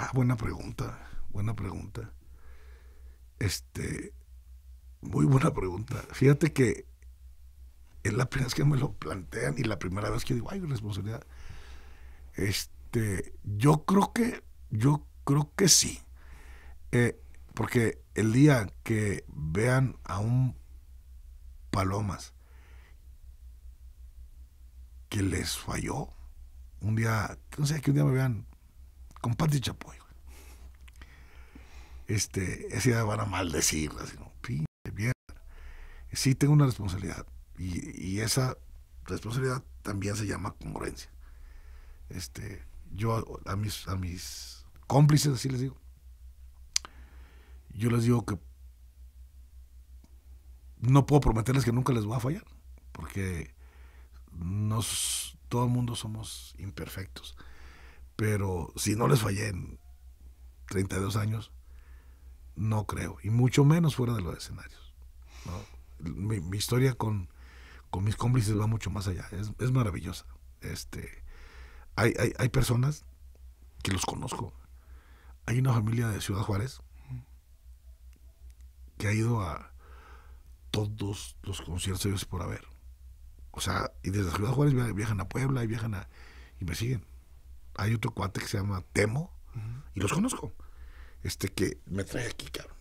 Ah, buena pregunta, buena pregunta. Este, muy buena pregunta. Fíjate que es la primera vez que me lo plantean y la primera vez que digo, ay, responsabilidad. Este, yo creo que, yo creo que sí. Eh, porque el día que vean a un palomas que les falló, un día, no sé, que un día me vean con Patti Chapoy. Este, así van a maldecir, sino Sí tengo una responsabilidad y, esa responsabilidad también se llama congruencia. Este, yo a mis, a mis cómplices, así les digo, yo les digo que no puedo prometerles que nunca les voy a fallar, porque nos, todo el mundo somos imperfectos. Pero si no les fallé en 32 años, no creo. Y mucho menos fuera de los escenarios. Mi, historia con, mis cómplices va mucho más allá. Es, es maravillosa. Este, hay, hay, hay personas que los conozco. Hay una familia de Ciudad Juárez que ha ido a todos los conciertos por haber. O sea, y desde Ciudad Juárez viajan a Puebla y viajan a... y me siguen hay otro cuate que se llama Temo, y los conozco. Este que me trae aquí, cabrón.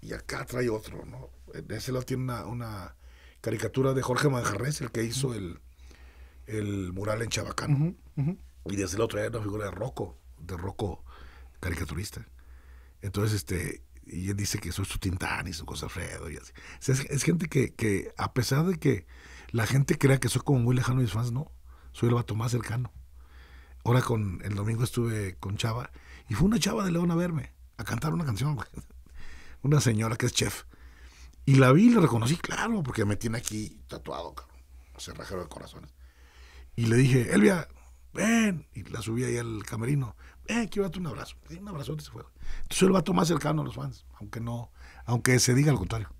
Y acá trae otro, ¿no? En ese lado tiene una, caricatura de Jorge Manjarres, el que hizo el, mural en Chabacán. Y desde el otro trae una figura de Rocco, de Rocco caricaturista. Entonces, este, y él dice que soy su Tintán y su cosa Fredo y así. es, gente que, que, a pesar de que la gente crea que soy como muy lejano de mis fans, no. Soy el vato más cercano. Ahora con el domingo estuve con Chava y fue una chava de León a verme, a cantar una canción, una señora que es chef. Y la vi y la reconocí, claro, porque me tiene aquí tatuado, cabrón, cerrajero de corazones. Y le dije, Elvia, ven. Y la subí ahí al camerino, ven, quiero darte un abrazo. un abrazo y se fue. Entonces el vato más cercano a los fans, aunque no, aunque se diga lo contrario.